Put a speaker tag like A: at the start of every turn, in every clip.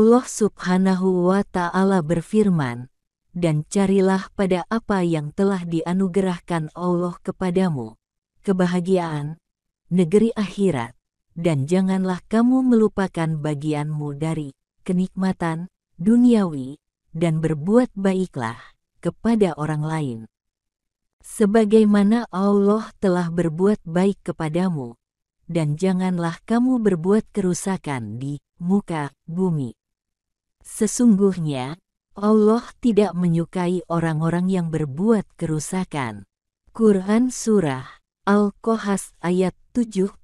A: Allah Subhanahu wa Ta'ala berfirman, "Dan carilah pada apa yang telah dianugerahkan Allah kepadamu, kebahagiaan, negeri akhirat, dan janganlah kamu melupakan bagianmu dari kenikmatan duniawi, dan berbuat baiklah kepada orang lain." Sebagaimana Allah telah berbuat baik kepadamu, dan janganlah kamu berbuat kerusakan di muka bumi. Sesungguhnya, Allah tidak menyukai orang-orang yang berbuat kerusakan. Quran Surah Al-Kohas ayat 77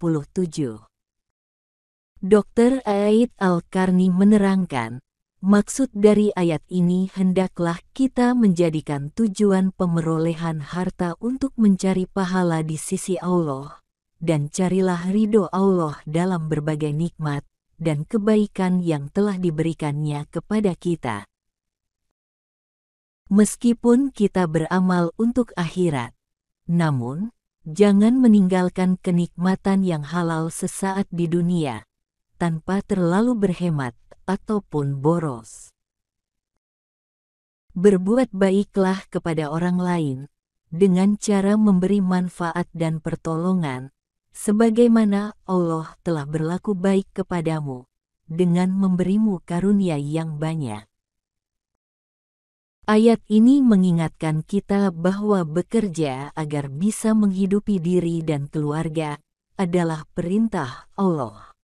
A: Dr. Aid Al-Karni menerangkan, maksud dari ayat ini hendaklah kita menjadikan tujuan pemerolehan harta untuk mencari pahala di sisi Allah, dan carilah ridho Allah dalam berbagai nikmat, dan kebaikan yang telah diberikannya kepada kita. Meskipun kita beramal untuk akhirat, namun jangan meninggalkan kenikmatan yang halal sesaat di dunia tanpa terlalu berhemat ataupun boros. Berbuat baiklah kepada orang lain dengan cara memberi manfaat dan pertolongan, sebagaimana Allah telah berlaku baik kepadamu dengan memberimu karunia yang banyak. Ayat ini mengingatkan kita bahwa bekerja agar bisa menghidupi diri dan keluarga adalah perintah Allah.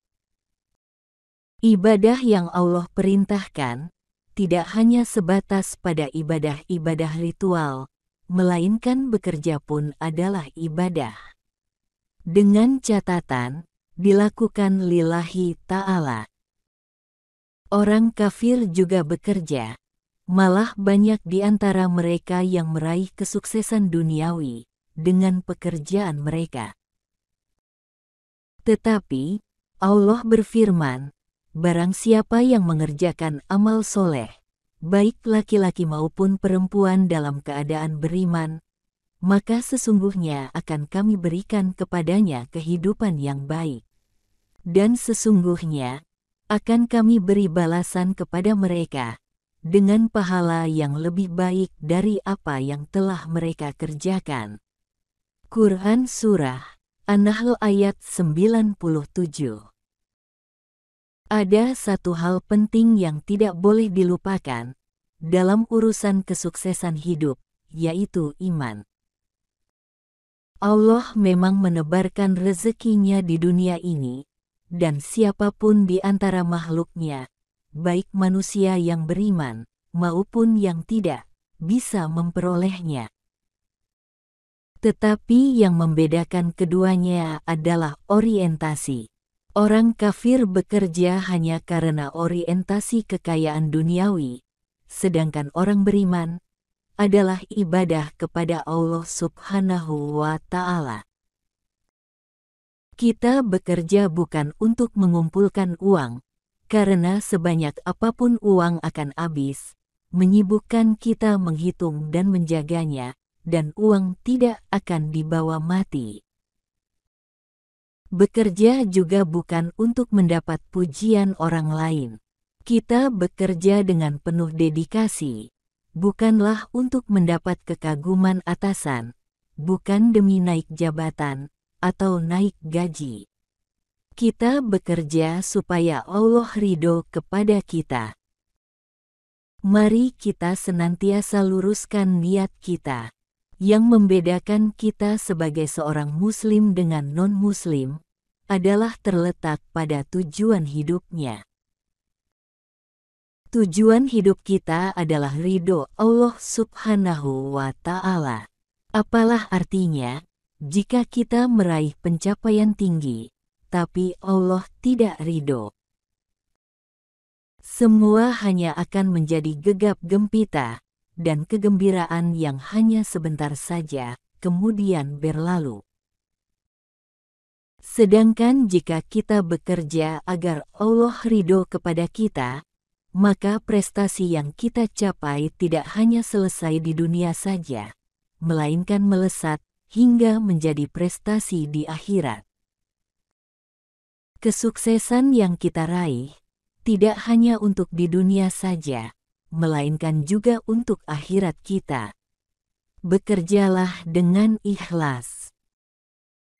A: Ibadah yang Allah perintahkan tidak hanya sebatas pada ibadah-ibadah ritual, melainkan bekerja pun adalah ibadah. Dengan catatan, dilakukan lillahi ta'ala. Orang kafir juga bekerja. Malah banyak di antara mereka yang meraih kesuksesan duniawi dengan pekerjaan mereka. Tetapi, Allah berfirman, Barang siapa yang mengerjakan amal soleh, baik laki-laki maupun perempuan dalam keadaan beriman, maka sesungguhnya akan kami berikan kepadanya kehidupan yang baik. Dan sesungguhnya, akan kami beri balasan kepada mereka, dengan pahala yang lebih baik dari apa yang telah mereka kerjakan. Quran Surah An-Nahl ayat 97 Ada satu hal penting yang tidak boleh dilupakan dalam urusan kesuksesan hidup, yaitu iman. Allah memang menebarkan rezekinya di dunia ini, dan siapapun di antara makhluknya, baik manusia yang beriman maupun yang tidak, bisa memperolehnya. Tetapi yang membedakan keduanya adalah orientasi. Orang kafir bekerja hanya karena orientasi kekayaan duniawi, sedangkan orang beriman adalah ibadah kepada Allah Subhanahu wa Ta'ala. Kita bekerja bukan untuk mengumpulkan uang, karena sebanyak apapun uang akan habis, menyibukkan kita menghitung dan menjaganya, dan uang tidak akan dibawa mati. Bekerja juga bukan untuk mendapat pujian orang lain. Kita bekerja dengan penuh dedikasi, bukanlah untuk mendapat kekaguman atasan, bukan demi naik jabatan atau naik gaji. Kita bekerja supaya Allah ridho kepada kita. Mari kita senantiasa luruskan niat kita. Yang membedakan kita sebagai seorang Muslim dengan non-Muslim adalah terletak pada tujuan hidupnya. Tujuan hidup kita adalah ridho Allah subhanahu wa ta'ala. Apalah artinya, jika kita meraih pencapaian tinggi, tapi Allah tidak ridho. Semua hanya akan menjadi gegap gempita dan kegembiraan yang hanya sebentar saja, kemudian berlalu. Sedangkan jika kita bekerja agar Allah ridho kepada kita, maka prestasi yang kita capai tidak hanya selesai di dunia saja, melainkan melesat hingga menjadi prestasi di akhirat. Kesuksesan yang kita raih tidak hanya untuk di dunia saja, melainkan juga untuk akhirat kita. Bekerjalah dengan ikhlas.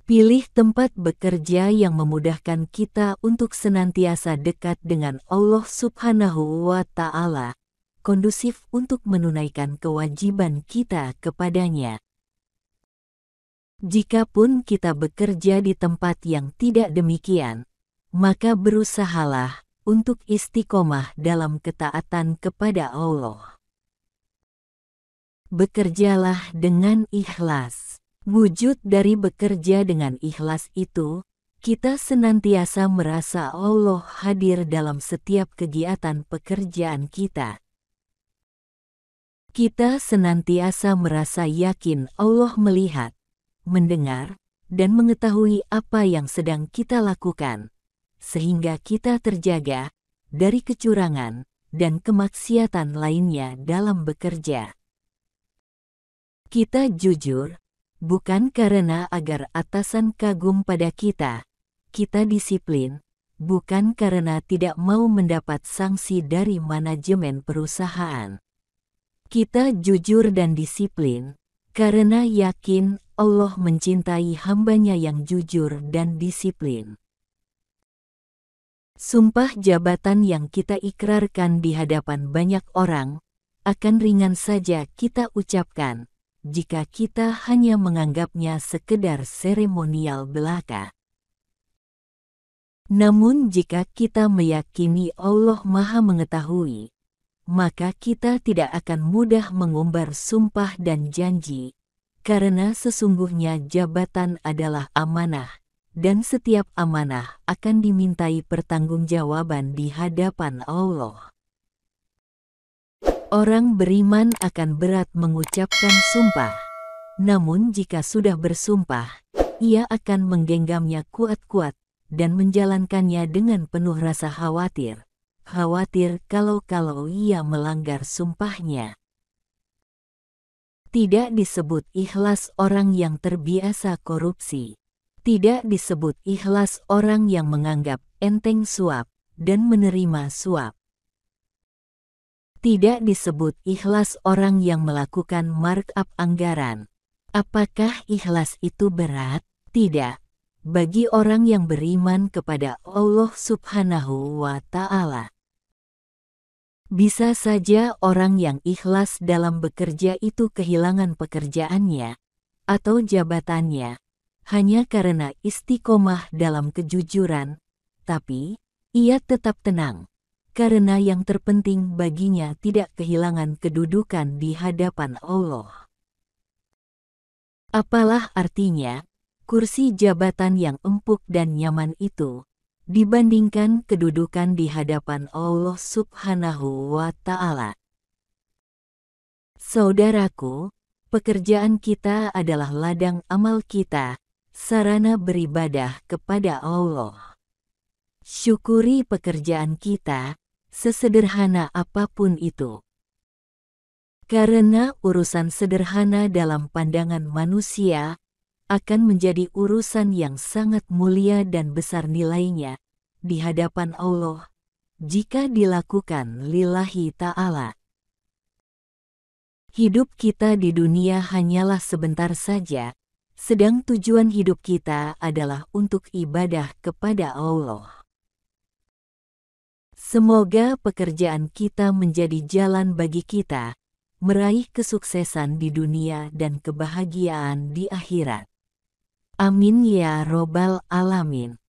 A: Pilih tempat bekerja yang memudahkan kita untuk senantiasa dekat dengan Allah Subhanahu wa Ta'ala, kondusif untuk menunaikan kewajiban kita kepadanya. Jika pun kita bekerja di tempat yang tidak demikian, maka berusahalah untuk istiqomah dalam ketaatan kepada Allah. Bekerjalah dengan ikhlas Wujud dari bekerja dengan ikhlas itu, kita senantiasa merasa Allah hadir dalam setiap kegiatan pekerjaan kita. Kita senantiasa merasa yakin Allah melihat, mendengar, dan mengetahui apa yang sedang kita lakukan, sehingga kita terjaga dari kecurangan dan kemaksiatan lainnya dalam bekerja. Kita jujur Bukan karena agar atasan kagum pada kita, kita disiplin, bukan karena tidak mau mendapat sanksi dari manajemen perusahaan. Kita jujur dan disiplin, karena yakin Allah mencintai hambanya yang jujur dan disiplin. Sumpah jabatan yang kita ikrarkan di hadapan banyak orang, akan ringan saja kita ucapkan, jika kita hanya menganggapnya sekedar seremonial belaka. Namun jika kita meyakini Allah Maha Mengetahui, maka kita tidak akan mudah mengumbar sumpah dan janji, karena sesungguhnya jabatan adalah amanah, dan setiap amanah akan dimintai pertanggungjawaban di hadapan Allah. Orang beriman akan berat mengucapkan sumpah. Namun jika sudah bersumpah, ia akan menggenggamnya kuat-kuat dan menjalankannya dengan penuh rasa khawatir. Khawatir kalau-kalau ia melanggar sumpahnya. Tidak disebut ikhlas orang yang terbiasa korupsi. Tidak disebut ikhlas orang yang menganggap enteng suap dan menerima suap. Tidak disebut ikhlas orang yang melakukan markup anggaran. Apakah ikhlas itu berat? Tidak. Bagi orang yang beriman kepada Allah Subhanahu wa Ta'ala, bisa saja orang yang ikhlas dalam bekerja itu kehilangan pekerjaannya atau jabatannya hanya karena istiqomah dalam kejujuran, tapi ia tetap tenang karena yang terpenting baginya tidak kehilangan kedudukan di hadapan Allah. Apalah artinya kursi jabatan yang empuk dan nyaman itu dibandingkan kedudukan di hadapan Allah Subhanahu wa Ta'ala. Saudaraku, pekerjaan kita adalah ladang amal kita, sarana beribadah kepada Allah. Syukuri pekerjaan kita, sesederhana apapun itu. Karena urusan sederhana dalam pandangan manusia akan menjadi urusan yang sangat mulia dan besar nilainya di hadapan Allah jika dilakukan lillahi ta'ala. Hidup kita di dunia hanyalah sebentar saja, sedang tujuan hidup kita adalah untuk ibadah kepada Allah. Semoga pekerjaan kita menjadi jalan bagi kita meraih kesuksesan di dunia dan kebahagiaan di akhirat. Amin ya Robbal 'Alamin.